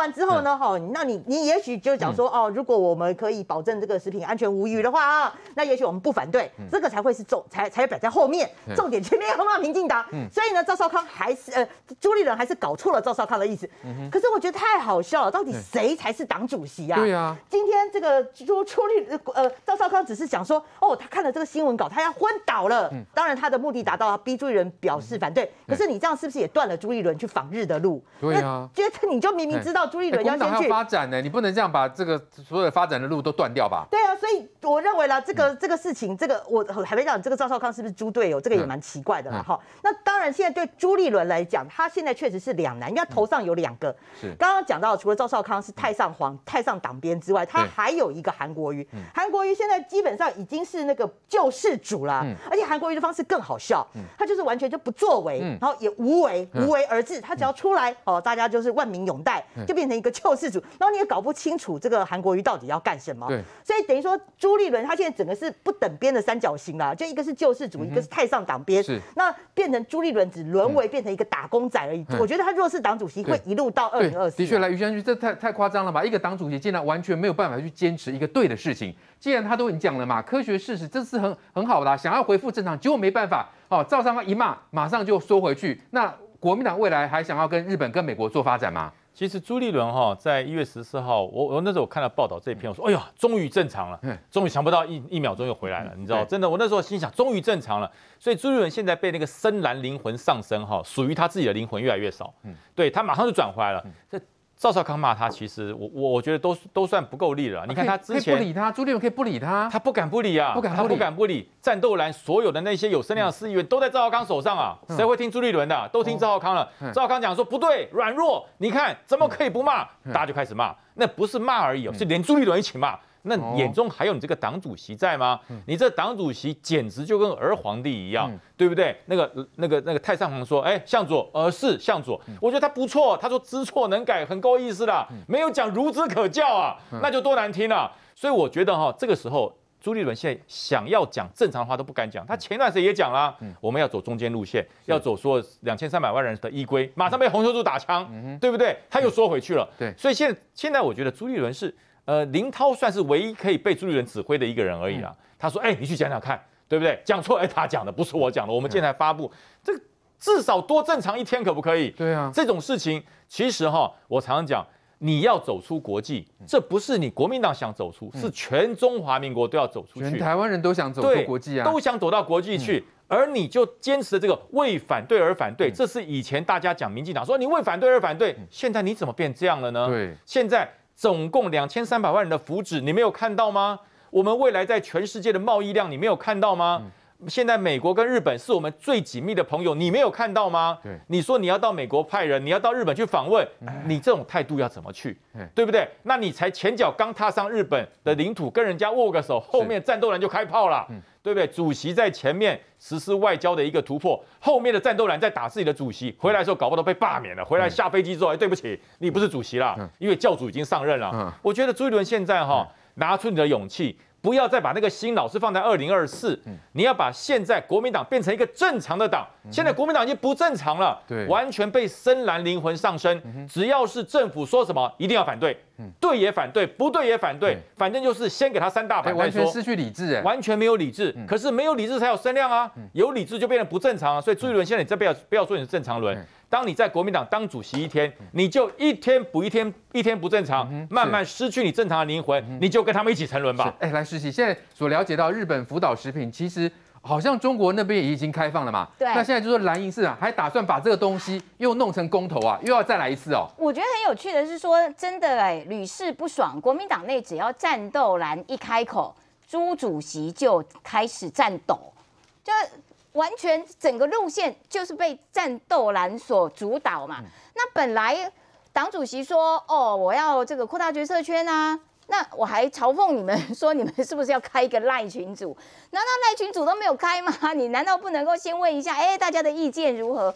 完之后呢？哈，那你你也许就讲说哦，如果我们可以保证这个食品安全无虞的话啊，那也许我们不反对，这个才会是重才才摆在后面，重点前面要骂民进党。所以呢，赵少康还是呃朱立伦还是搞错了赵少康的意思。可是我觉得太好笑了，到底谁才是党主席啊？对啊，今天这个朱朱立呃赵少康只是讲说哦，他看了这个新闻稿，他要昏倒了。当然他的目的达到，逼朱立伦表示反对。可是你这样是不是也断了朱立伦去访日的路？对啊，觉得你就明明知道。朱立伦要去、发展呢，你不能这样把这个所有发展的路都断掉吧？对啊，所以我认为啦，这个这个事情，这个我还没讲，这个赵少康是不是猪队友，这个也蛮奇怪的啦。哈，那当然，现在对朱立伦来讲，他现在确实是两难，因为他头上有两个。是刚刚讲到，除了赵少康是太上皇、太上党鞭之外，他还有一个韩国瑜。韩国瑜现在基本上已经是那个救世主啦，而且韩国瑜的方式更好笑，他就是完全就不作为，然后也无为，无为而治。他只要出来，哦，大家就是万民拥戴，就变成一个救世主，然后你也搞不清楚这个韩国瑜到底要干什么。对，所以等于说朱立伦他现在整个是不等边的三角形啦，就一个是救世主，一个是太上党边。是。那变成朱立伦只沦为变成一个打工仔而已。我觉得他若是党主席，会一路到二零二四。的确，来于将军，这太太夸张了吧？一个党主席竟然完全没有办法去坚持一个对的事情。既然他都已经讲了嘛，科学事实这是很很好的，想要恢复正常，结果没办法。好，赵三方一骂，马上就缩回去。那国民党未来还想要跟日本、跟美国做发展吗？其实朱立伦哈，在一月十四号，我我那时候我看到报道这一篇，我说，哎呀，终于正常了，终于想不到一一秒钟又回来了，你知道，真的，我那时候心想，终于正常了，所以朱立伦现在被那个深蓝灵魂上升哈，属于他自己的灵魂越来越少，嗯，对他马上就转回来了，这。赵少康骂他，其实我我我觉得都都算不够力了。你看他之前不理他，朱立伦可以不理他，他不敢不理啊，不敢，他不敢不理。战斗蓝所有的那些有声量的司议员都在赵少康手上啊，谁会听朱立伦的？都听赵少康了。赵少康讲说不对，软弱，你看怎么可以不骂？大家就开始骂，那不是骂而已，是连朱立伦一起骂。那眼中还有你这个党主席在吗？你这党主席简直就跟儿皇帝一样，对不对？那个、那个、那个太上皇说：“哎，向左，是向左。”我觉得他不错，他说知错能改，很够意思的，没有讲孺子可教啊，那就多难听了。所以我觉得哈，这个时候朱立伦现在想要讲正常的话都不敢讲。他前段时也讲了，我们要走中间路线，要走说两千三百万人的依归，马上被洪秀柱打枪，对不对？他又缩回去了。对，所以现现在我觉得朱立伦是。呃，林涛算是唯一可以被朱立伦指挥的一个人而已啦。他说：“哎，你去讲讲看，对不对？讲错，哎，他讲的不是我讲的。我们现在发布，这至少多正常一天，可不可以？”对啊，这种事情其实哈，我常常讲，你要走出国际，这不是你国民党想走出，是全中华民国都要走出去，全台湾人都想走出国际啊，都想走到国际去。而你就坚持的这个为反对而反对，这是以前大家讲民进党说你为反对而反对，现在你怎么变这样了呢？对，现在。总共两千三百万人的福祉，你没有看到吗？我们未来在全世界的贸易量，你没有看到吗？现在美国跟日本是我们最紧密的朋友，你没有看到吗？对，你说你要到美国派人，你要到日本去访问，你这种态度要怎么去，对不对？那你才前脚刚踏上日本的领土，跟人家握个手，后面战斗人就开炮了，对不对？主席在前面实施外交的一个突破，后面的战斗人在打自己的主席，回来的时候搞不懂被罢免了，回来下飞机之后，哎，对不起，你不是主席了，因为教主已经上任了。我觉得朱一伦现在哈，拿出你的勇气。不要再把那个心老是放在二零二四，你要把现在国民党变成一个正常的党。现在国民党已经不正常了，对，完全被深蓝灵魂上升。只要是政府说什么，一定要反对，对也反对，不对也反对，反正就是先给他三大反完全失去理智，完全没有理智。可是没有理智才有声量啊，有理智就变得不正常啊。所以朱一伦，现在你再不要不要说你是正常人。当你在国民党当主席一天，你就一天不一天一天不正常，慢慢失去你正常的灵魂，你就跟他们一起沉沦吧。哎，来世习，现在所了解到日本福岛食品，其实好像中国那边也已经开放了嘛。对。那现在就说蓝银市啊，还打算把这个东西又弄成公投啊，又要再来一次哦。我觉得很有趣的是说，真的哎，屡试不爽。国民党内只要战斗蓝一开口，朱主席就开始战斗，就。完全整个路线就是被战斗蓝所主导嘛？那本来党主席说，哦，我要这个扩大决策圈啊，那我还嘲讽你们说，你们是不是要开一个赖群组？难道赖群组都没有开吗？你难道不能够先问一下，哎，大家的意见如何？